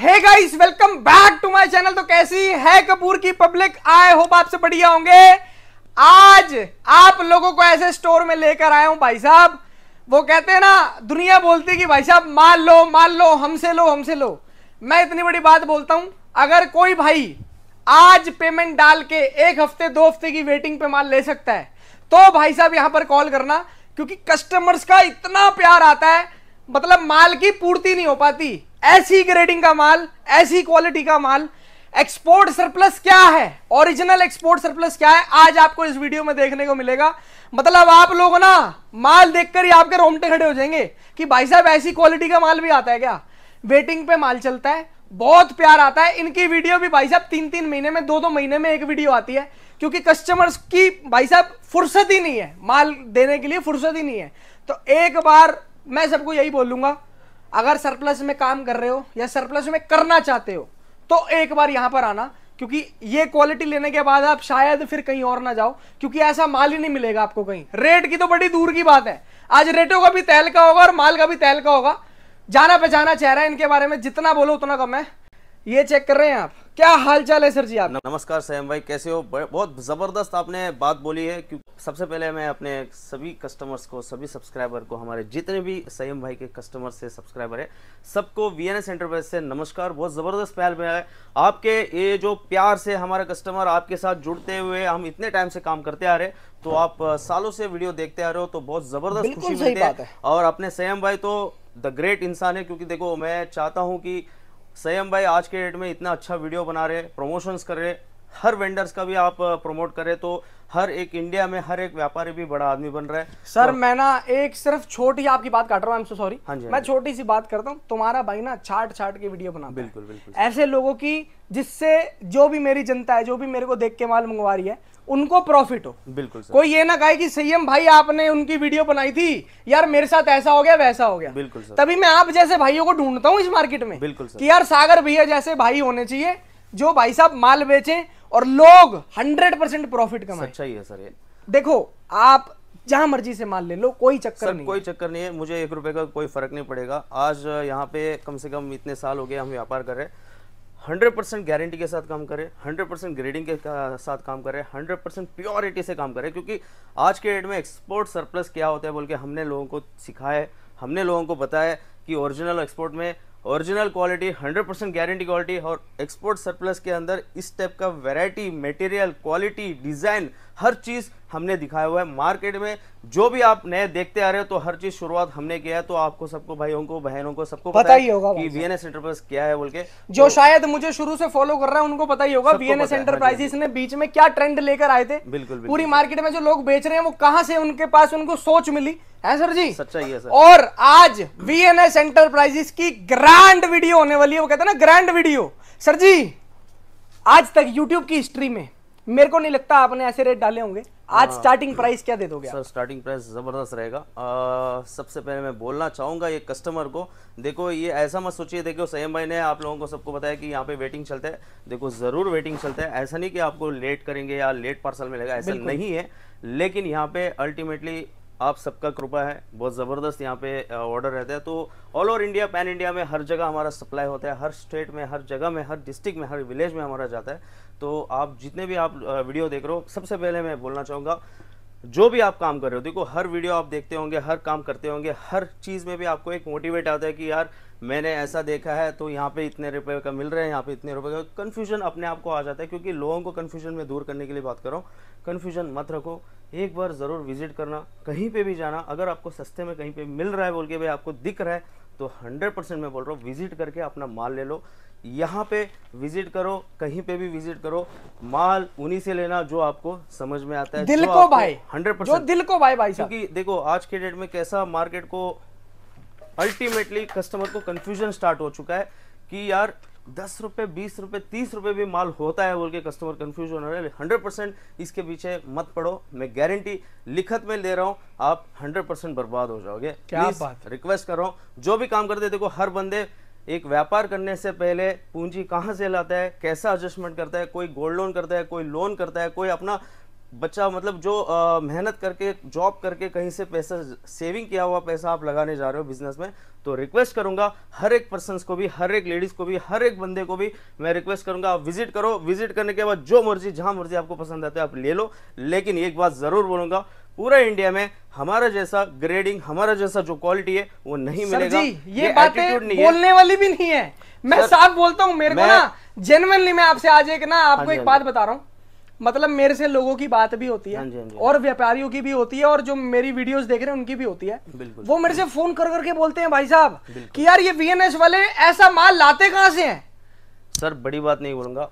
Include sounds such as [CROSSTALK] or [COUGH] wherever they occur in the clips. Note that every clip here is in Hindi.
Hey guys welcome back to my channel तो कैसी है कपूर की पब्लिक आई होप आपसे बढ़िया होंगे आज आप लोगों को ऐसे स्टोर में लेकर आया हूं भाई साहब वो कहते हैं ना दुनिया बोलती कि भाई साहब मान लो मान लो हमसे लो हमसे लो मैं इतनी बड़ी बात बोलता हूं अगर कोई भाई आज पेमेंट डाल के एक हफ्ते दो हफ्ते की वेटिंग पे माल ले सकता है तो भाई साहब यहां पर कॉल करना क्योंकि कस्टमर्स का इतना प्यार आता है मतलब माल की पूर्ति नहीं हो पाती ऐसी ग्रेडिंग का माल ऐसी क्वालिटी का माल एक्सपोर्ट सरप्लस क्या है ओरिजिनल एक्सपोर्ट सरप्लस क्या है आज आपको इस वीडियो में देखने को मिलेगा मतलब आप लोग ना माल देखकर ही आपके रोमटे खड़े हो जाएंगे कि भाई साहब ऐसी क्वालिटी का माल भी आता है क्या वेटिंग पे माल चलता है बहुत प्यार आता है इनकी वीडियो भी भाई साहब तीन तीन महीने में दो दो महीने में एक वीडियो आती है क्योंकि कस्टमर्स की भाई साहब फुर्सत ही नहीं है माल देने के लिए फुर्सत ही नहीं है तो एक बार मैं सबको यही बोलूंगा अगर सरप्लस में काम कर रहे हो या सरप्लस में करना चाहते हो तो एक बार यहां पर आना क्योंकि ये क्वालिटी लेने के बाद आप शायद फिर कहीं और ना जाओ क्योंकि ऐसा माल ही नहीं मिलेगा आपको कहीं रेट की तो बड़ी दूर की बात है आज रेटों का भी तहलका होगा और माल का भी तहलका होगा जाना पहचाना चेहरा इनके बारे में जितना बोलो उतना कम है ये चेक कर रहे हैं आप क्या हाल चाल है सर जी आप नमस्कार सैम भाई कैसे हो बहुत ज़बरदस्त आपने बात बोली है क्योंकि सबसे पहले मैं अपने सभी कस्टमर्स को सभी सब्सक्राइबर को हमारे जितने भी सैम भाई के कस्टमर से सब्सक्राइबर है सबको वी एन एस एंटरप्राइज से नमस्कार बहुत ज़बरदस्त पहल मिला है आपके ये जो प्यार से हमारे कस्टमर आपके साथ जुड़ते हुए हम इतने टाइम से काम करते आ रहे तो आप सालों से वीडियो देखते आ रहे हो तो बहुत ज़बरदस्त खुशी मिलती है और अपने सैम भाई तो द ग्रेट इंसान है क्योंकि देखो मैं चाहता हूँ कि सयम भाई आज के डेट में इतना अच्छा वीडियो बना रहे प्रमोशंस कर रहे हर वेंडर्स का भी आप प्रमोट करें तो हर एक इंडिया में हर एक व्यापारी भी बड़ा आदमी बन रहा है सर तो- मैं ना एक सिर्फ छोटी आपकी बात काट रहा हूँ सॉरी हाँ जी हाँ मैं छोटी सी बात करता हूँ तुम्हारा भाई ना छाट छाट के वीडियो बना बिल्कुल बिल्कुल ऐसे लोगों की जिससे जो भी मेरी जनता है जो भी मेरे को देख के माल मंगवा रही है उनको प्रॉफिट हो बिल्कुल सर। कोई ये ना कहे कि सीएम भाई आपने उनकी वीडियो बनाई थी यार मेरे साथ ऐसा हो गया वैसा हो गया बिल्कुल सर। तभी मैं आप जैसे भाइयों को ढूंढता हूँ इस मार्केट में बिल्कुल सर। कि यार सागर भैया जैसे भाई होने चाहिए जो भाई साहब माल बेचे और लोग हंड्रेड परसेंट प्रॉफिट कमाए अच्छा है सर देखो आप जहां मर्जी से माल ले लो कोई चक्कर नहीं कोई चक्कर नहीं है मुझे एक रुपए का कोई फर्क नहीं पड़ेगा आज यहाँ पे कम से कम इतने साल हो गए हम व्यापार कर रहे हैं 100 परसेंट गारंटी के साथ काम करें 100 परसेंट ग्रेडिंग के साथ काम करें 100 परसेंट प्योरिटी से काम करें क्योंकि आज के डेट में एक्सपोर्ट सरप्लस क्या होता है बोल के हमने लोगों को सिखाया हमने लोगों को बताया कि ओरिजिनल एक्सपोर्ट में original quality 100 percent guarantee quality और एक्सपोर्ट सरप्लस के अंदर इस टाइप का वेराइटी मटेरियल क्वालिटी डिज़ाइन हर चीज़ हमने दिखाया हुआ है मार्केट में जो भी आप नए देखते आ रहे हो तो हर चीज़ शुरुआत हमने किया है तो आपको सबको भाइयों को बहनों को सबको पता, ही होगा कि बीएनएस एंटरप्राइज क्या है बोल के जो तो, शायद मुझे शुरू से फॉलो कर रहा है उनको पता ही होगा बीएनएस हाँ एंटरप्राइजेस हाँ ने बीच में क्या ट्रेंड लेकर आए थे बिल्कुल पूरी मार्केट में जो लोग बेच रहे हैं वो कहाँ से उनके पास उनको सोच मिली है सर जी सच्चाई है सर और आज बीएनएस एंटरप्राइजेस की ग्रैंड वीडियो होने वाली है वो कहते हैं ना ग्रैंड वीडियो सर जी आज तक यूट्यूब की हिस्ट्री में मेरे को नहीं लगता आपने ऐसे रेट डाले होंगे आज स्टार्टिंग हाँ। प्राइस क्या दे दोगे सर स्टार्टिंग प्राइस ज़बरदस्त रहेगा सबसे पहले मैं बोलना चाहूंगा ये कस्टमर को देखो ये ऐसा मत सोचिए देखो सयम भाई ने आप लोगों को सबको बताया कि यहाँ पे वेटिंग चलता है देखो ज़रूर वेटिंग चलता है ऐसा नहीं कि आपको लेट करेंगे या लेट पार्सल मिलेगा ऐसा नहीं है लेकिन यहाँ पे अल्टीमेटली आप सबका कृपा है बहुत ज़बरदस्त यहाँ पे ऑर्डर रहता है तो all over India pan India में हर जगह हमारा सप्लाई होता है हर स्टेट में हर जगह में हर डिस्ट्रिक्ट में हर विलेज में हमारा जाता है तो आप जितने भी आप वीडियो देख रहे हो सबसे पहले मैं बोलना चाहूँगा जो भी आप काम कर रहे हो देखो हर वीडियो आप देखते होंगे हर काम करते होंगे हर चीज़ में भी आपको एक मोटिवेट आता है कि यार मैंने ऐसा देखा है तो यहाँ पे इतने रुपए का मिल रहा है यहाँ पे इतने रुपए का कन्फ्यूजन अपने आप को आ जाता है क्योंकि लोगों को कन्फ्यूजन में दूर करने के लिए बात कर रहा हूँ कन्फ्यूजन मत रखो एक बार ज़रूर विजिट करना कहीं पे भी जाना अगर आपको सस्ते में कहीं पे मिल रहा है बोल के भाई आपको दिख रहा है तो 100 परसेंट मैं बोल रहा हूँ विजिट करके अपना माल ले लो यहाँ पे विजिट करो कहीं पे भी विजिट करो माल उन्हीं से लेना जो आपको समझ में आता है दिल को भाई हंड्रेड परसेंट दिल को भाई भाई क्योंकि देखो आज के डेट में कैसा मार्केट को अल्टीमेटली कस्टमर को कंफ्यूजन स्टार्ट हो चुका है कि यार दस रुपये बीस रुपये तीस रुपये भी माल होता है बोल के कस्टमर कन्फ्यूज होने रहे हंड्रेड परसेंट इसके पीछे मत पढ़ो मैं गारंटी लिखत में ले रहा हूँ आप हंड्रेड परसेंट बर्बाद हो जाओगे क्या बात रिक्वेस्ट कर रहा हूँ जो भी काम करते देखो हर बंदे एक व्यापार करने से पहले पूंजी कहाँ से लाता है कैसा एडजस्टमेंट करता है कोई गोल्ड लोन करता है कोई लोन करता है कोई अपना बच्चा मतलब जो मेहनत करके जॉब करके कहीं से पैसा सेविंग किया हुआ पैसा आप लगाने जा रहे हो बिजनेस में तो रिक्वेस्ट करूंगा हर एक पर्सन को भी हर एक लेडीज़ को भी हर एक बंदे को भी मैं रिक्वेस्ट करूंगा आप विजिट करो विजिट करने के बाद जो मर्जी जहां मर्जी आपको पसंद आता है आप ले लो लेकिन एक बात ज़रूर बोलूंगा पूरा इंडिया में हमारा जैसा ग्रेडिंग हमारा जैसा जो क्वालिटी है वो नहीं मिलेगा जी, ये, ये बातें बोलने वाली भी नहीं है मैं साफ बोलता हूँ मेरे को ना जेनवनली मैं आपसे आज एक ना आपको हाँ एक हाँ बात बता रहा हूँ मतलब मेरे से लोगों की बात भी होती है हाँ जी, हाँ हाँ जी, और व्यापारियों की भी होती है और जो मेरी वीडियोस देख रहे हैं उनकी भी होती है वो मेरे से फोन कर करके बोलते हैं भाई साहब कि यार ये वीएनएस वाले ऐसा माल लाते कहाँ से हैं सर बड़ी बात नहीं बोलूंगा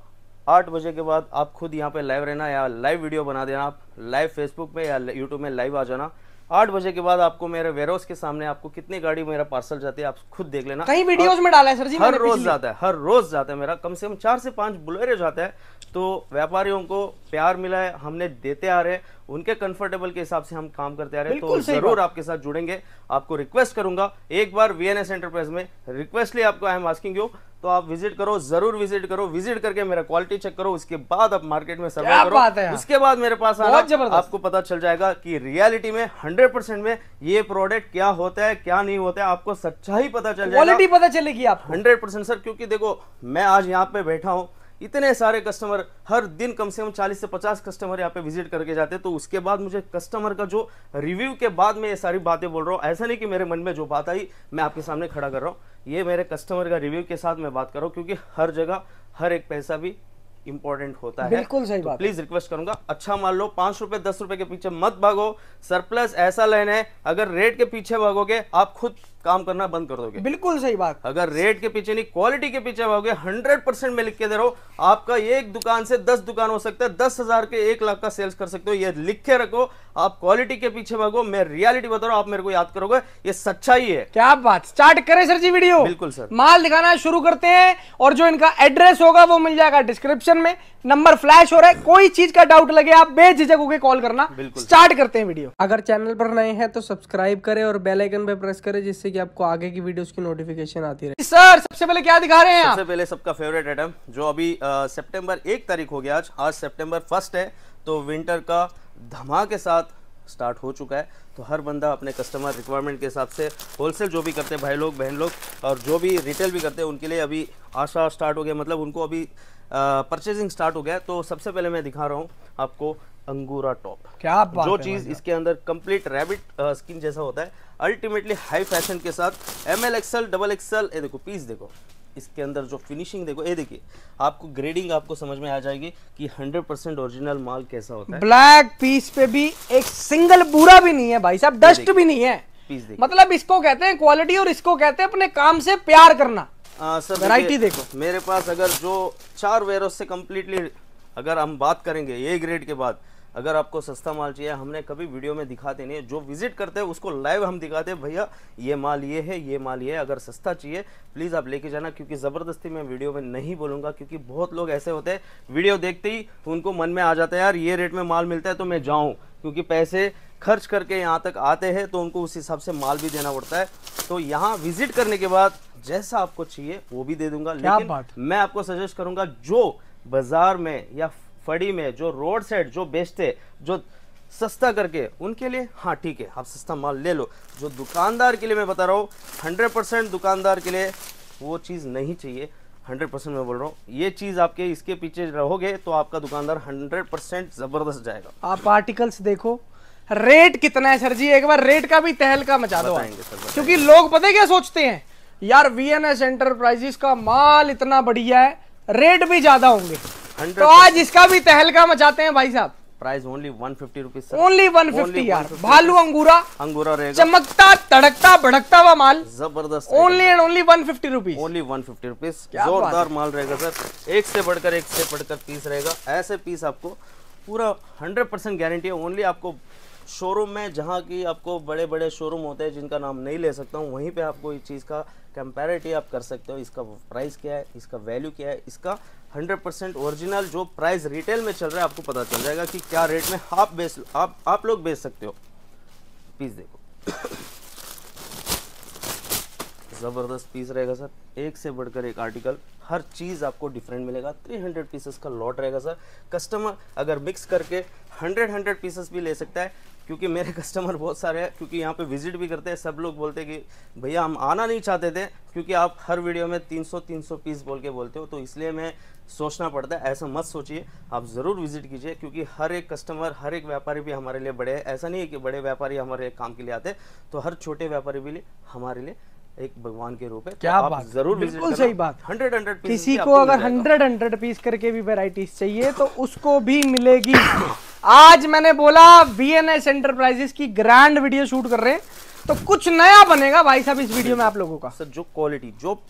आठ बजे के बाद आप खुद यहाँ पे लाइव रहना या लाइव वीडियो बना देना आप लाइव फेसबुक पे या यूट्यूब में लाइव आ जाना आठ बजे के बाद आपको मेरे वेरोस के सामने आपको कितनी गाड़ी मेरा पार्सल जाती है आप खुद देख लेना कई वीडियोस में डाला है सर जी हर रोज जाता है हर रोज जाता है मेरा कम से कम चार से पांच बुलेरे जाता है तो व्यापारियों को प्यार मिला है हमने देते आ रहे हैं उनके कंफर्टेबल के हिसाब से हम काम करते आ रहे हैं तो जरूर आपके साथ जुड़ेंगे आपको रिक्वेस्ट करूंगा एक बार वीएनएस एंटरप्राइज में रिक्वेस्ट लिए आपको आई एम आस्किंग यू तो आप विजिट करो जरूर विजिट करो विजिट करके मेरा क्वालिटी चेक करो उसके बाद आप मार्केट में सर्वे करो उसके बाद मेरे पास आना आपको पता चल जाएगा कि रियलिटी में हंड्रेड परसेंट में ये प्रोडक्ट क्या होता है क्या नहीं होता है आपको सच्चाई पता चल जाएगा क्वालिटी पता चलेगी आप हंड्रेड परसेंट सर क्योंकि देखो मैं आज यहाँ पे बैठा हूँ इतने सारे कस्टमर हर दिन कम से कम 40 से 50 कस्टमर यहाँ पे विजिट करके जाते तो उसके बाद मुझे कस्टमर का जो रिव्यू के बाद मैं ये सारी बातें बोल रहा हूँ ऐसा नहीं कि मेरे मन में जो बात आई मैं आपके सामने खड़ा कर रहा हूँ ये मेरे कस्टमर का रिव्यू के साथ मैं बात कर रहा हूँ क्योंकि हर जगह हर एक पैसा भी इंपॉर्टेंट होता है बिल्कुल सही तो बात प्लीज रिक्वेस्ट करूंगा अच्छा मान लो पांच रुपए दस रुपए के पीछे मत भागो सरप्लस ऐसा लाइन है अगर रेट के पीछे भागोगे आप खुद काम करना बंद कर दोगे बिल्कुल सही बात अगर रेट के पीछे नहीं क्वालिटी के पीछे आओगे हंड्रेड परसेंट में लिख के दे रहा हूँ आपका एक दुकान से दस दुकान हो सकता है दस हजार के एक लाख का सेल्स कर सकते हो ये लिख के रखो आप क्वालिटी के पीछे भागो मैं रियलिटी बता रहा हूँ आप मेरे को याद करोगे ये सच्चाई है क्या बात स्टार्ट करें सर जी वीडियो बिल्कुल सर माल दिखाना शुरू करते हैं और जो इनका एड्रेस होगा वो मिल जाएगा डिस्क्रिप्शन में नंबर फ्लैश हो रहा है कोई चीज का डाउट लगे आप बेझिझक होकर कॉल करना स्टार्ट करते हैं वीडियो अगर चैनल पर नए हैं तो सब्सक्राइब करें और बेलाइकन पर प्रेस करें जिससे कि कि आपको आगे की वीडियोस की नोटिफिकेशन आती रहे सर सबसे पहले क्या दिखा रहे हैं सबसे पहले सबका फेवरेट आइटम जो अभी सितंबर एक तारीख हो गया आज आज सितंबर फर्स्ट है तो विंटर का धमाके साथ स्टार्ट हो चुका है तो हर बंदा अपने कस्टमर रिक्वायरमेंट के हिसाब से होलसेल जो भी करते हैं भाई लोग बहन लोग और जो भी रिटेल भी करते हैं उनके लिए अभी आशा स्टार्ट हो गया मतलब उनको अभी परचेजिंग स्टार्ट हो गया तो सबसे पहले मैं दिखा रहा हूँ आपको अंगूरा टॉप क्या बात जो चीज इसके अंदर कंप्लीट रैबिट स्किन जैसा होता है अल्टीमेटली हाई फैशन के साथ M L XL double XL ये देखो पीस देखो इसके अंदर जो फिनिशिंग देखो ये देखिए आपको ग्रेडिंग आपको समझ में आ जाएगी कि 100 परसेंट ओरिजिनल माल कैसा होता है ब्लैक पीस पे भी एक सिंगल बुरा भी नहीं है भाई साहब डस्ट भी नहीं है पीस देखिए मतलब इसको कहते हैं क्वालिटी और इसको कहते हैं अपने काम से प्यार करना सर वैरायटी देखो मेरे पास अगर जो चार वेरोस से कंप्लीटली अगर हम बात करेंगे ए ग्रेड के बाद अगर आपको सस्ता माल चाहिए हमने कभी वीडियो में दिखाते नहीं है जो विजिट करते हैं उसको लाइव हम दिखाते हैं भैया ये माल ये है ये माल ये है अगर सस्ता चाहिए प्लीज़ आप लेके जाना क्योंकि ज़बरदस्ती मैं वीडियो में नहीं बोलूँगा क्योंकि बहुत लोग ऐसे होते हैं वीडियो देखते ही उनको मन में आ जाता है यार ये रेट में माल मिलता है तो मैं जाऊँ क्योंकि पैसे खर्च करके यहाँ तक आते हैं तो उनको उस हिसाब से माल भी देना पड़ता है तो यहाँ विजिट करने के बाद जैसा आपको चाहिए वो भी दे दूंगा लेकिन मैं आपको सजेस्ट करूंगा जो बाजार में या फड़ी में जो रोड साइड जो बेचते जो सस्ता करके उनके लिए हाँ ठीक है आप सस्ता माल ले लो जो दुकानदार के लिए मैं बता रहा हूँ हंड्रेड परसेंट दुकानदार के लिए वो चीज़ नहीं चाहिए हंड्रेड परसेंट मैं बोल रहा हूँ ये चीज़ आपके इसके पीछे रहोगे तो आपका दुकानदार हंड्रेड परसेंट ज़बरदस्त जाएगा आप आर्टिकल्स देखो रेट कितना है सर जी एक बार रेट का भी तहलका मचा दो सर क्योंकि लोग पता क्या सोचते हैं यार वी एन एस का माल इतना बढ़िया है रेट भी ज़्यादा होंगे तो आज इसका भी तहलका मचाते हैं भाई साहब price only one fifty rupees only one fifty यार भालू अंगूरा अंगूरा रहेगा चमकता तड़कता भड़कता हुआ माल जबरदस्त only and only one fifty rupees only one fifty rupees जोरदार माल रहेगा सर एक से बढ़कर एक से बढ़कर पीस रहेगा ऐसे पीस आपको पूरा हंड्रेड परसेंट गारंटी है ओनली आपको शोरूम में जहाँ की आपको बड़े बड़े शोरूम होते हैं जिनका नाम नहीं ले सकता हूँ वहीं पे आपको इस चीज़ का कंपेरिटी आप कर सकते हो इसका प्राइस क्या है इसका वैल्यू क्या है इसका हंड्रेड परसेंट ओरिजिनल जो प्राइस रिटेल में चल रहा है आपको पता चल जाएगा कि क्या रेट में आप बेच आप आप लोग बेच सकते हो पीस देखो ज़बरदस्त पीस रहेगा सर एक से बढ़कर एक आर्टिकल हर चीज़ आपको डिफरेंट मिलेगा 300 पीसेस का लॉट रहेगा सर कस्टमर अगर मिक्स करके 100 100 पीसेस भी ले सकता है क्योंकि मेरे कस्टमर [LAUGHS] बहुत सारे हैं क्योंकि यहाँ पे विजिट भी करते हैं सब लोग बोलते हैं कि भैया हम आना नहीं चाहते थे क्योंकि आप हर वीडियो में 300 300 पीस बोल के बोलते हो तो इसलिए मैं सोचना पड़ता है ऐसा मत सोचिए आप ज़रूर विजिट कीजिए क्योंकि हर एक कस्टमर हर एक व्यापारी भी हमारे लिए बड़े हैं ऐसा नहीं है कि बड़े व्यापारी हमारे काम के लिए आते तो हर छोटे व्यापारी भी लिए हमारे लिए एक भगवान के रूप है तो क्या तो बात जरूर बिल्कुल सही बात हंड्रेड हंड्रेड किसी को अगर हंड्रेड हंड्रेड पीस करके भी वेराइटीज चाहिए तो उसको भी मिलेगी आज मैंने बोला एन एस एंटरप्राइजेस की ग्रैंड वीडियो शूट कर रहे हैं तो कुछ नया बनेगा भाई साहब इस वीडियो में आप लोगों का सर जो क्वालिटी जो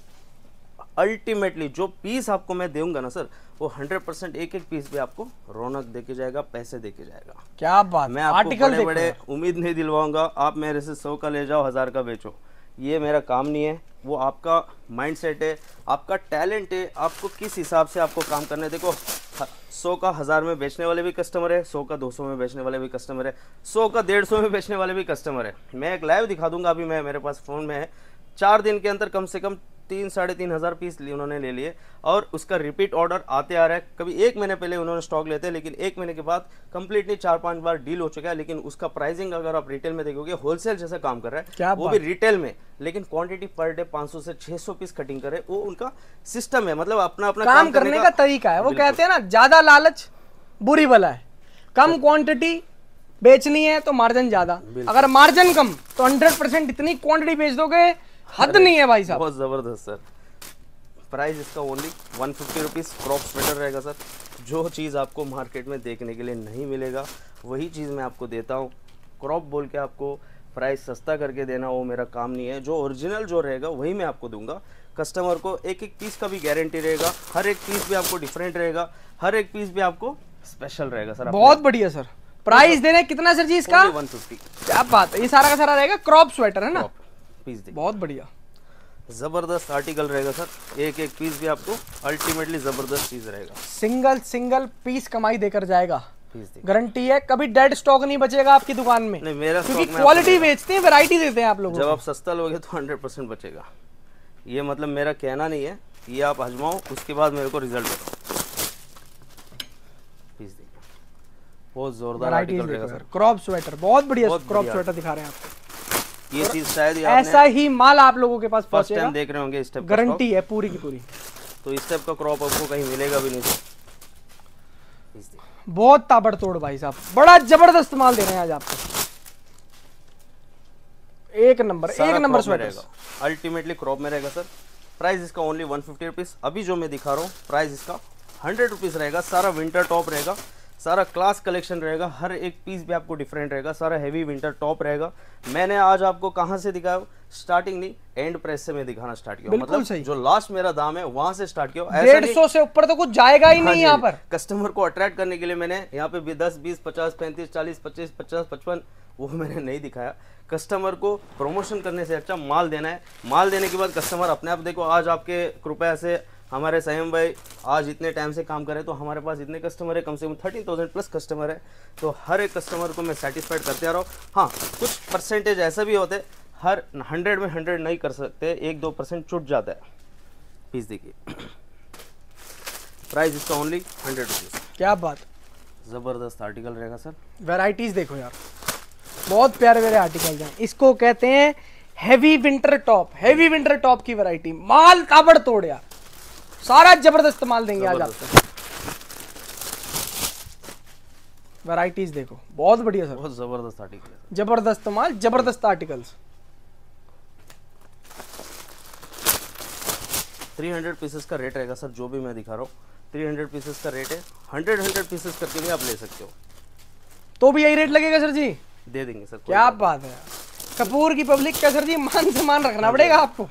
अल्टीमेटली जो पीस आपको मैं दूंगा ना सर वो हंड्रेड परसेंट एक एक पीस भी आपको रौनक देके जाएगा पैसे देके जाएगा क्या बात मैं आपको बड़े बड़े उम्मीद नहीं दिलवाऊंगा आप मेरे से सौ का ले जाओ हजार का बेचो ये मेरा काम नहीं है वो आपका माइंडसेट है आपका टैलेंट है आपको किस हिसाब से आपको काम करना है देखो सौ का हज़ार में बेचने वाले भी कस्टमर है सौ का दो सौ में बेचने वाले भी कस्टमर है सौ का डेढ़ सौ में बेचने वाले भी कस्टमर है मैं एक लाइव दिखा दूंगा अभी मैं मेरे पास फ़ोन में है चार दिन के अंदर कम से कम तीन साढ़े तीन हज़ार पीस उन्होंने ले लिए और उसका रिपीट ऑर्डर आते आ रहा है कभी एक महीने पहले उन्होंने स्टॉक लेते हैं लेकिन एक महीने के बाद कंप्लीटली चार पांच बार डील हो चुका है लेकिन उसका प्राइसिंग अगर आप रिटेल में देखोगे होलसेल जैसा काम कर रहा है क्या वो भी रिटेल में लेकिन क्वांटिटी पर डे 500 से 600 पीस कटिंग करे वो उनका सिस्टम है मतलब अपना अपना काम, काम करने, का, तरीका है वो कहते हैं ना ज्यादा लालच बुरी बला है कम क्वांटिटी बेचनी है तो मार्जिन ज्यादा अगर मार्जिन कम तो 100 परसेंट इतनी क्वांटिटी बेच दोगे हद नहीं है भाई साहब बहुत ज़बरदस्त सर प्राइस इसका only one fifty rupees crop sweater रहेगा सर जो चीज़ आपको मार्केट में देखने के लिए नहीं मिलेगा वही चीज़ मैं आपको देता हूँ क्रॉप बोल के आपको प्राइस सस्ता करके देना वो मेरा काम नहीं है जो ओरिजिनल जो रहेगा वही मैं आपको दूंगा कस्टमर को एक एक पीस का भी गारंटी रहेगा हर एक पीस भी आपको डिफरेंट रहेगा हर एक पीस भी आपको स्पेशल रहेगा सर बहुत बढ़िया सर प्राइस देना कितना सर जी इसका वन फिफ्टी क्या बात है ये सारा का सारा रहेगा क्रॉप स्वेटर है ना पीस देंगे बहुत बढ़िया ज़बरदस्त आर्टिकल रहेगा सर एक एक पीस भी आपको अल्टीमेटली ज़बरदस्त चीज़ रहेगा सिंगल सिंगल पीस कमाई देकर जाएगा गारंटी है कभी डेड स्टॉक नहीं बचेगा आपकी दुकान में नहीं मेरा क्योंकि क्वालिटी बेचते हैं वैरायटी देते हैं आप लोग जब आप सस्ता लोगे तो 100 परसेंट बचेगा ये मतलब मेरा कहना नहीं है ये आप हजमाओ उसके बाद मेरे को रिजल्ट बताओ बहुत जोरदार आर्टिकल रहेगा सर क्रॉप स्वेटर बहुत बढ़िया क्रॉप स्वेटर दिखा रहे हैं आपको ये चीज शायद ऐसा ही माल आप लोगों के पास फर्स्ट टाइम देख रहे होंगे गारंटी है पूरी की पूरी तो इस टाइप का क्रॉप आपको कहीं मिलेगा भी नहीं बहुत ताबड़तोड़ भाई साहब बड़ा जबरदस्त माल दे रहे हैं आज आपको एक नंबर एक नंबर अल्टीमेटली क्रॉप में रहेगा सर प्राइस इसका ओनली वन फिफ्टी रुपीज़ अभी जो मैं दिखा रहा हूँ प्राइस इसका हंड्रेड रुपीज़ रहेगा सारा विंटर टॉप रहेगा सारा क्लास कलेक्शन रहेगा हर एक पीस भी आपको डिफरेंट रहेगा सारा हैवी विंटर टॉप रहेगा मैंने आज आपको कहाँ से दिखाया स्टार्टिंग नहीं एंड प्राइस से मैं दिखाना स्टार्ट किया मतलब सही। जो लास्ट मेरा दाम है वहां से स्टार्ट किया डेढ़ सौ से ऊपर तो कुछ जाएगा ही हाँ नहीं यहाँ हाँ पर कस्टमर को अट्रैक्ट करने के लिए मैंने यहाँ पे दस बीस पचास पैंतीस चालीस पच्चीस पचास पचपन वो मैंने नहीं दिखाया कस्टमर को प्रमोशन करने से अच्छा माल देना है माल देने के बाद कस्टमर अपने आप देखो आज आपके कृपया से हमारे सयम भाई आज इतने टाइम से काम करें तो हमारे पास इतने कस्टमर है कम से कम थर्टीन थाउजेंड प्लस कस्टमर है तो हर एक कस्टमर को मैं सेटिस्फाइड करते आ रहा हूँ हाँ कुछ परसेंटेज ऐसा भी होते हर हंड्रेड में हंड्रेड नहीं कर सकते एक दो परसेंट छूट जाता है पीस देखिए प्राइस इसका ओनली हंड्रेड रुपीज़ क्या बात ज़बरदस्त आर्टिकल रहेगा सर वेराइटीज़ देखो यार बहुत प्यारे प्यारे आर्टिकल हैं इसको कहते हैं heavy winter top heavy winter top की वैरायटी माल ताबड़ तोड़ यार सारा जबरदस्त माल देंगे आज आपको वैरायटीज देखो बहुत बढ़िया सर बहुत जबरदस्त आर्टिकल जबरदस्त माल जबरदस्त आर्टिकल्स 300 पीसेस का रेट रहेगा सर जो भी मैं दिखा रहा हूँ 300 पीसेस का रेट है 100 100 पीसेस करके भी आप ले सकते हो तो भी यही रेट लगेगा सर जी दे देंगे सर क्या बात है कपूर की पब्लिक का सर जी मान सम्मान रखना पड़ेगा आपको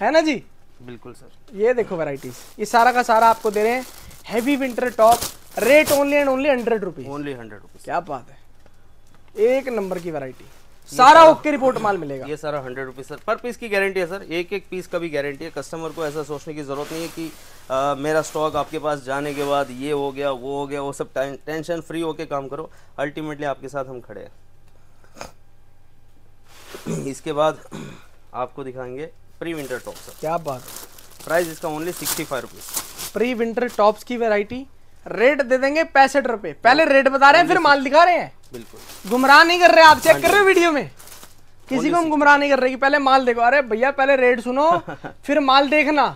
है ना जी बिल्कुल सर ये देखो वेराइटीज ये सारा का सारा आपको दे रहे हैं winter top rate only and only hundred rupees only hundred rupees क्या बात है एक नंबर की वेराइटी सारा ओके रिपोर्ट माल मिलेगा ये सारा hundred rupees sir per piece की गारंटी है सर एक एक पीस का भी गारंटी है कस्टमर को ऐसा सोचने की जरूरत नहीं है कि आ, मेरा स्टॉक आपके पास जाने के बाद ये हो गया वो हो गया वो सब टेंशन फ्री होके काम करो अल्टीमेटली आपके साथ हम खड़े हैं इसके बाद आपको दिखाएंगे प्री विंटर टॉप सर क्या बात प्राइस इसका only sixty five rupees pre winter tops की वेराइटी रेट दे देंगे पैंसठ रुपए पहले रेट बता रहे हैं फिर माल दिखा रहे हैं बिल्कुल गुमराह नहीं कर रहे आप चेक हाँ कर रहे हो वीडियो में किसी को हम गुमराह नहीं कर रहे कि पहले माल देखो अरे भैया पहले रेट सुनो [LAUGHS] फिर माल देखना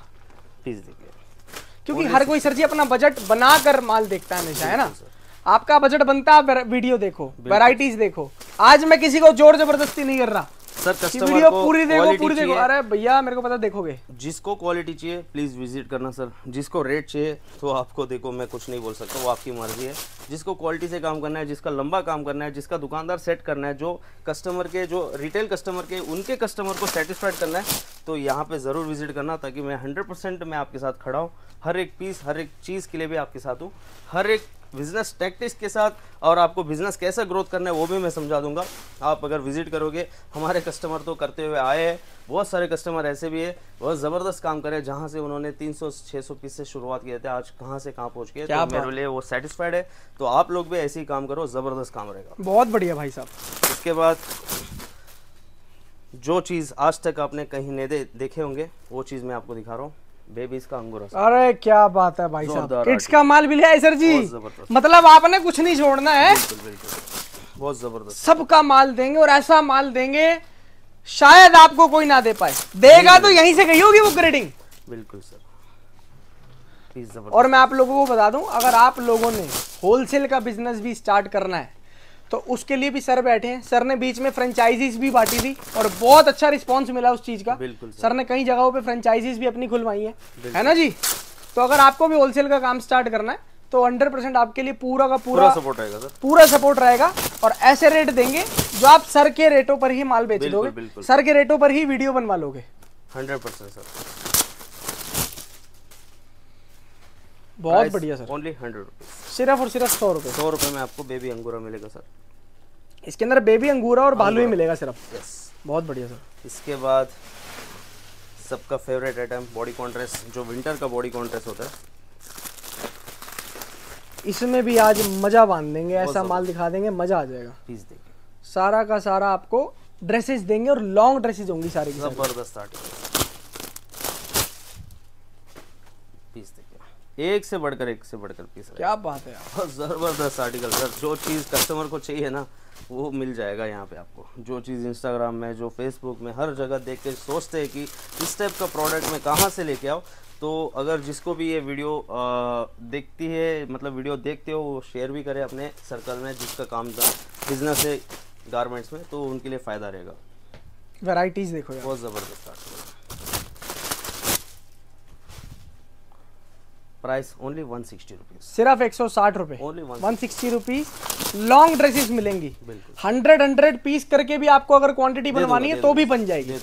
क्योंकि हर कोई सर जी अपना बजट बना कर माल देखता है हमेशा है ना आपका बजट बनता है वीडियो देखो वेराइटीज देखो आज मैं किसी को जोर जबरदस्ती नहीं कर रहा सर कस्टमर वीडियो पूरी देखो पूरी देखो अरे भैया मेरे को पता देखोगे जिसको क्वालिटी चाहिए प्लीज विजिट करना सर जिसको रेट चाहिए तो आपको देखो मैं कुछ नहीं बोल सकता वो आपकी मर्जी है जिसको क्वालिटी से काम करना है जिसका लंबा काम करना है जिसका दुकानदार सेट करना है जो कस्टमर के जो रिटेल कस्टमर के उनके कस्टमर को सेटिस्फाइड करना है तो यहाँ पे ज़रूर विजिट करना ताकि मैं हंड्रेड परसेंट मैं आपके साथ खड़ा हूँ हर एक पीस हर एक चीज़ के लिए भी आपके साथ हूँ हर एक बिजनेस टैक्टिक्स के साथ और आपको बिजनेस कैसे ग्रोथ करना है वो भी मैं समझा दूंगा आप अगर विजिट करोगे हमारे कस्टमर तो करते हुए आए हैं बहुत सारे कस्टमर ऐसे भी है बहुत ज़बरदस्त काम करे जहाँ से उन्होंने 300 600 पीस से शुरुआत किए थे आज कहाँ से कहाँ पहुँच गए तो मेरे लिए वो सेटिस्फाइड है तो आप लोग भी ऐसे ही काम करो ज़बरदस्त काम रहेगा बहुत बढ़िया भाई साहब उसके बाद जो चीज़ आज तक आपने कहीं नहीं दे, देखे होंगे वो चीज़ मैं आपको दिखा रहा हूँ बेबीज का अंगूर अरे क्या बात है भाई साहब किड्स का माल भी लिया है सर जी मतलब आपने कुछ नहीं छोड़ना है बहुत जबरदस्त सबका माल देंगे और ऐसा माल देंगे शायद आपको कोई ना दे पाए देगा तो यहीं से गई होगी वो ग्रेडिंग बिल्कुल सर और मैं आप लोगों को बता दूं अगर आप लोगों ने होलसेल का बिजनेस भी स्टार्ट करना है तो उसके लिए भी सर बैठे हैं सर ने बीच में फ्रेंचाइजीज भी बांटी थी और बहुत अच्छा रिस्पॉन्स मिला उस चीज़ का बिल्कुल सर ने कई जगहों पे फ्रेंचाइजीज भी अपनी खुलवाई है है ना जी तो अगर आपको भी होलसेल का काम स्टार्ट करना है तो हंड्रेड परसेंट आपके लिए पूरा का पूरा सपोर्ट रहेगा सर पूरा सपोर्ट रहेगा और ऐसे रेट देंगे जो आप सर के रेटों पर ही माल बेच दोगे सर के रेटों पर ही वीडियो बनवा लोगे हंड्रेड परसेंट सर बहुत बढ़िया सर ओनली हंड्रेड सिर्फ और सिर्फ सौ रुपये सौ रुपये में आपको बेबी अंगूरा मिलेगा सर इसके अंदर बेबी अंगूरा और बालू ही मिलेगा सिर्फ यस बहुत बढ़िया सर इसके बाद सबका फेवरेट आइटम बॉडी कॉन्ट्रेस्ट जो विंटर का बॉडी कॉन्ट्रेस्ट होता है इसमें भी आज मजा बांध देंगे ऐसा माल दिखा देंगे मजा आ जाएगा पीस देंगे सारा का सारा आपको ड्रेसेस देंगे और लॉन्ग ड्रेसेस होंगी सारी जबरदस्त आर्टिकल पीस देखिए एक से बढ़कर एक से बढ़कर पीस क्या बात है बहुत ज़बरदस्त आर्टिकल सर जो चीज़ कस्टमर को चाहिए ना वो मिल जाएगा यहाँ पे आपको जो चीज़ इंस्टाग्राम में जो फेसबुक में हर जगह देख के सोचते हैं कि इस टाइप का प्रोडक्ट मैं कहाँ से लेके आओ तो अगर जिसको भी ये वीडियो आ, देखती है मतलब वीडियो देखते हो वो शेयर भी करे अपने सर्कल में जिसका काम था बिजनेस है गारमेंट्स में तो उनके लिए फ़ायदा रहेगा वेराइटीज़ देखो बहुत ज़बरदस्त article price only one sixty rupees सिर्फ एक सौ साठ रुपए only one sixty rupees long dresses मिलेंगी हंड्रेड हंड्रेड पीस करके भी आपको अगर क्वांटिटी बनवानी है तो भी बन जाएगी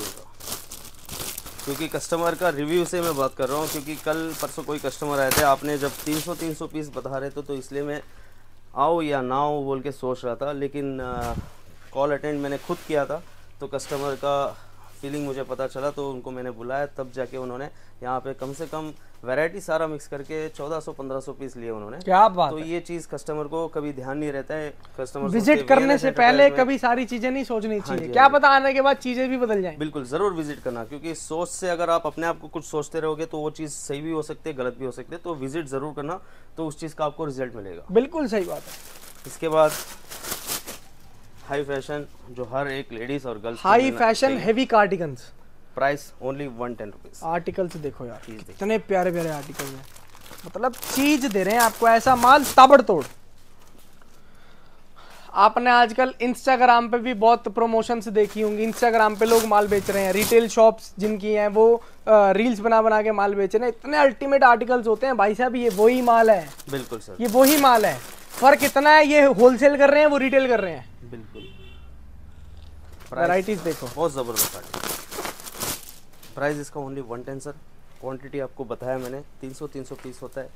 क्योंकि कस्टमर का रिव्यू से मैं बात कर रहा हूँ क्योंकि कल परसों कोई कस्टमर आए थे आपने जब 300 300 पीस बता रहे थे तो इसलिए मैं आओ या ना आओ बोल के सोच रहा था लेकिन कॉल अटेंड मैंने खुद किया था तो कस्टमर का फीलिंग मुझे पता चला तो उनको मैंने बुलाया तब जाके उन्होंने यहाँ पे कम से कम वैरायटी सारा मिक्स करके 1400-1500 पीस लिए उन्होंने क्या बात तो है? ये चीज कस्टमर को कभी ध्यान नहीं रहता है कस्टमर विजिट करने से पहले कभी सारी चीजें नहीं सोचनी हाँ चाहिए हाँ क्या पता आने के बाद चीजें भी बदल जाए बिल्कुल जरूर विजिट करना क्योंकि सोच से अगर आप अपने आप को कुछ सोचते रहोगे तो वो चीज सही भी हो सकती है गलत भी हो सकती है तो विजिट जरूर करना तो उस चीज का आपको रिजल्ट मिलेगा बिल्कुल सही बात है इसके बाद हाई फैशन जो हर एक लेडीज और girls high fashion heavy cardigan price only one ten rupees articles देखो यार इतने प्यारे प्यारे आर्टिकल है मतलब चीज दे रहे हैं आपको ऐसा माल ताबड़तोड़ आपने आजकल इंस्टाग्राम पे भी बहुत प्रमोशन से देखी होंगी इंस्टाग्राम पे लोग माल बेच रहे हैं रिटेल शॉप्स जिनकी हैं वो रील्स बना बना के माल बेच रहे हैं इतने अल्टीमेट आर्टिकल्स होते हैं भाई साहब ये वही माल है बिल्कुल सर ये वही माल है फर्क इतना है ये होलसेल कर रहे हैं वो रिटेल कर रहे हैं बिल्कुल वराइटीज देखो बहुत जबरदस्त आर्टिकल प्राइस इसका only one ten sir quantity आपको बताया मैंने 300 300 पीस होता है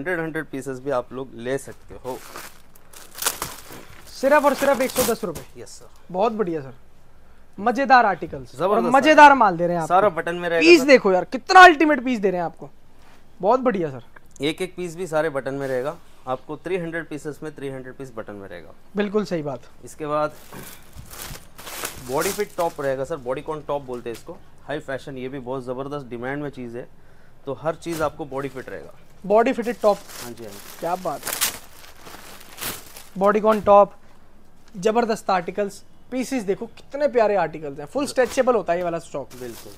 100 100 पीसेस भी आप लोग ले सकते हो सिर्फ और सिर्फ एक सौ दस रुपए यस सर बहुत बढ़िया सर मजेदार आर्टिकल्स मजेदार माल दे रहे हैं सारा बटन में पीस देखो यार कितना अल्टीमेट पीस दे रहे हैं आपको बहुत बढ़िया सर एक एक पीस भी सारे बटन में रहेगा आपको 300 पीसेस में 300 पीस बटन में रहेगा बिल्कुल सही बात इसके बाद बॉडी फिट टॉप रहेगा सर बॉडी कॉन टॉप बोलते हैं इसको हाई फैशन ये भी बहुत ज़बरदस्त डिमांड में चीज़ है तो हर चीज़ आपको बॉडी फिट रहेगा बॉडी फिटेड टॉप हाँ जी हाँ जी क्या बात बॉडी कॉन टॉप ज़बरदस्त आर्टिकल्स पीसीस देखो कितने प्यारे आर्टिकल्स हैं फुल स्ट्रेचेबल होता है ये वाला स्टॉक बिल्कुल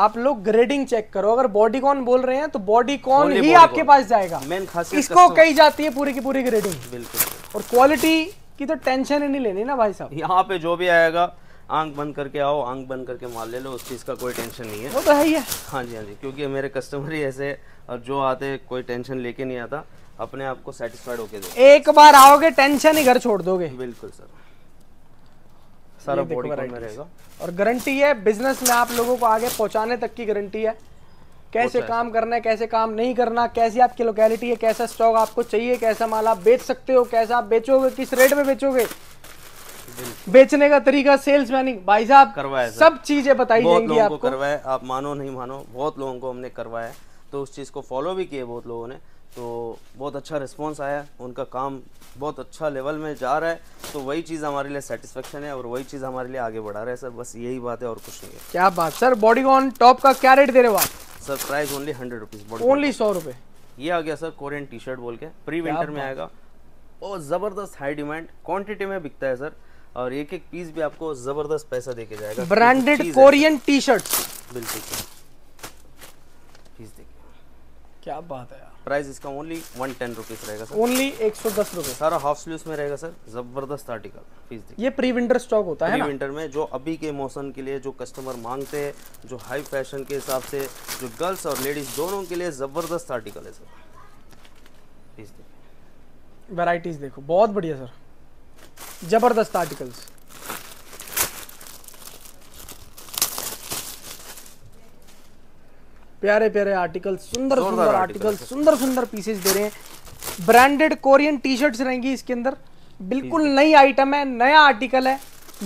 आप लोग ग्रेडिंग चेक करो अगर बॉडी कॉन बोल रहे हैं तो बॉडी कॉन ही आपके पास जाएगा मेन खास इसको कही जाती है पूरी की पूरी ग्रेडिंग बिल्कुल और क्वालिटी की तो टेंशन ही नहीं लेनी ना भाई साहब यहाँ पे जो भी आएगा आंख बंद करके आओ आंख बंद करके माल ले लो उस चीज़ का कोई टेंशन नहीं है वो तो है ही हाँ जी हाँ जी क्योंकि मेरे कस्टमर ही ऐसे और जो आते कोई टेंशन लेके नहीं आता अपने आप को सेटिस्फाइड होके दो एक बार आओगे टेंशन ही घर छोड़ दोगे बिल्कुल सर सारा बॉडी में रहेगा और गारंटी है बिजनेस में आप लोगों को आगे पहुंचाने तक की गारंटी है कैसे काम करना है कैसे काम नहीं करना कैसी आपकी लोकेलिटी है कैसा स्टॉक आपको चाहिए कैसा माल आप बेच सकते हो कैसा आप बेचोगे किस रेट में बेचोगे बेचने का तरीका सेल्स मैनिंग भाई साहब करवाया सब चीजें बताई जाएंगी आपको करवाया आप मानो नहीं मानो बहुत लोगों को हमने करवाया तो उस चीज़ को फॉलो भी किए बहुत लोगों ने तो बहुत अच्छा रिस्पॉन्स आया उनका काम बहुत अच्छा लेवल में जा रहा है तो वही चीज़ हमारे लिए सेटिस्फेक्शन है और वही चीज़ हमारे लिए आगे बढ़ा रहा है सर बस यही बात है और कुछ नहीं है क्या बात सर बॉडी ऑन टॉप का क्या रेट दे रहे हो आप sir price only hundred rupees only सौ रुपये ये आ गया सर कोरियन टी शर्ट बोल के प्री विंटर में आएगा और ज़बरदस्त हाई डिमांड क्वान्टिटी में बिकता है सर और एक एक पीस भी आपको जबरदस्त पैसा देके जाएगा ब्रांडेड कोरियन टी शर्ट बिल्कुल क्या बात है प्राइस इसका ओनली वन टेन रुपीज रहेगा सर ओनली एक सौ दस रुपए सारा हाफ स्लीव में रहेगा सर जबरदस्त आर्टिकल पीस ये प्री विंटर स्टॉक होता है प्री विंटर में जो अभी के मौसम के लिए जो कस्टमर मांगते हैं जो हाई फैशन के हिसाब से जो गर्ल्स और लेडीज दोनों के लिए जबरदस्त आर्टिकल है सर पीस देखिए वेराइटीज देखो बहुत बढ़िया सर ज़बरदस्त आर्टिकल्स प्यारे प्यारे आर्टिकल सुंदर सुंदर आर्टिकल सुंदर सुंदर पीसेस दे रहे हैं ब्रांडेड कोरियन टी शर्ट्स रहेंगी इसके अंदर बिल्कुल नई आइटम है नया आर्टिकल है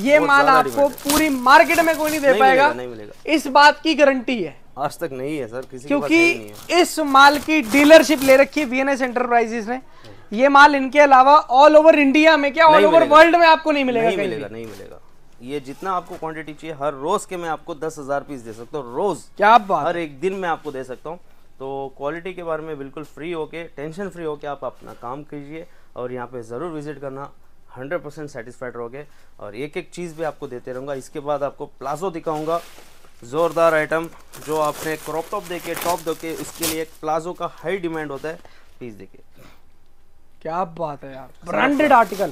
ये माल आपको पूरी मार्केट में कोई नहीं दे नहीं पाएगा नहीं मिलेगा। इस बात की गारंटी है आज तक नहीं है सर किसी क्योंकि इस माल की डीलरशिप ले रखी है वीएनएस एंटरप्राइजेस ने ये माल इनके अलावा ऑल ओवर इंडिया में क्या ऑल ओवर वर्ल्ड में आपको नहीं मिलेगा नहीं मिलेगा नहीं मिलेगा ये जितना आपको क्वांटिटी चाहिए हर रोज के मैं आपको दस हजार पीस दे सकता हूँ रोज क्या बात हर एक दिन में आपको दे सकता हूँ तो क्वालिटी के बारे में बिल्कुल फ्री होके टेंशन फ्री होके आप अपना काम कीजिए और यहाँ पे ज़रूर विजिट करना 100% परसेंट सेटिस्फाइड रहोगे और एक एक चीज़ भी आपको देते रहूँगा इसके बाद आपको प्लाजो दिखाऊँगा ज़ोरदार आइटम जो आपने क्रॉप टॉप देके टॉप दे के उसके लिए एक प्लाजो का हाई डिमांड होता है प्लीज़ देखिए क्या बात है यार ब्रांडेड आर्टिकल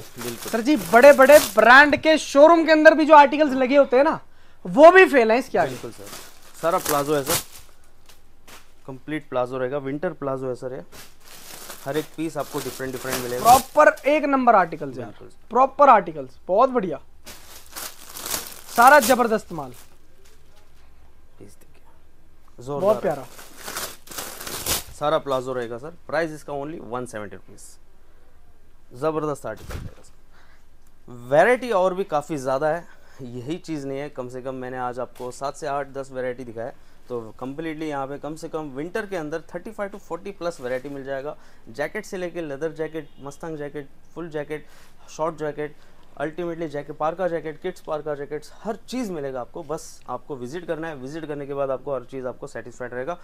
सर जी बड़े बड़े ब्रांड के शोरूम के अंदर भी जो आर्टिकल्स लगे होते हैं ना वो भी फेल है इसके आर्टिकल सर सारा प्लाजो है सर कंप्लीट प्लाजो रहेगा विंटर प्लाजो है सर ये हर एक पीस आपको डिफरेंट डिफरेंट मिलेगा प्रॉपर एक नंबर आर्टिकल्स यार प्रॉपर आर्टिकल्स बहुत बढ़िया सारा जबरदस्त माल बहुत प्यारा सारा प्लाजो रहेगा सर प्राइस इसका ओनली वन सेवेंटी रुपीज़ ज़बरदस्त आर्टिकल रहेगा वैरायटी और भी काफ़ी ज़्यादा है यही चीज़ नहीं है कम से कम मैंने आज आपको सात से आठ दस वैरायटी दिखाया तो कम्प्लीटली यहाँ पे कम से कम विंटर के अंदर 35 टू 40 प्लस वैरायटी मिल जाएगा जैकेट से लेकर leather jacket Mustang jacket full jacket short jacket ultimately jacket parka jacket किट्स पार्का जैकेट्स हर चीज़ मिलेगा आपको बस आपको विजिट करना है विजिट करने के बाद आपको हर चीज़ आपको सेटिस्फाइड रहेगा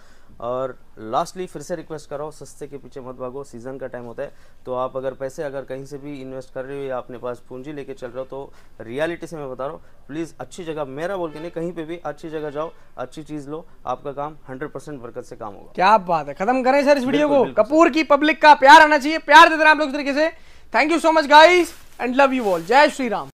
और लास्टली फिर से रिक्वेस्ट हूँ सस्ते के पीछे मत भागो सीज़न का टाइम होता है तो आप अगर पैसे अगर कहीं से भी इन्वेस्ट कर रहे हो या अपने पास पूंजी लेके चल रहे हो तो रियलिटी से मैं बता रहा हूँ प्लीज़ अच्छी जगह मेरा बोल के नहीं कहीं पर भी अच्छी जगह जाओ अच्छी चीज़ लो आपका काम हंड्रेड परसेंट बरकत से काम होगा क्या बात है खत्म करें सर इस वीडियो को कपूर की पब्लिक का प्यार आना चाहिए प्यार देते हैं आप लोग तरीके से thank you so much guys and love you all जय श्री राम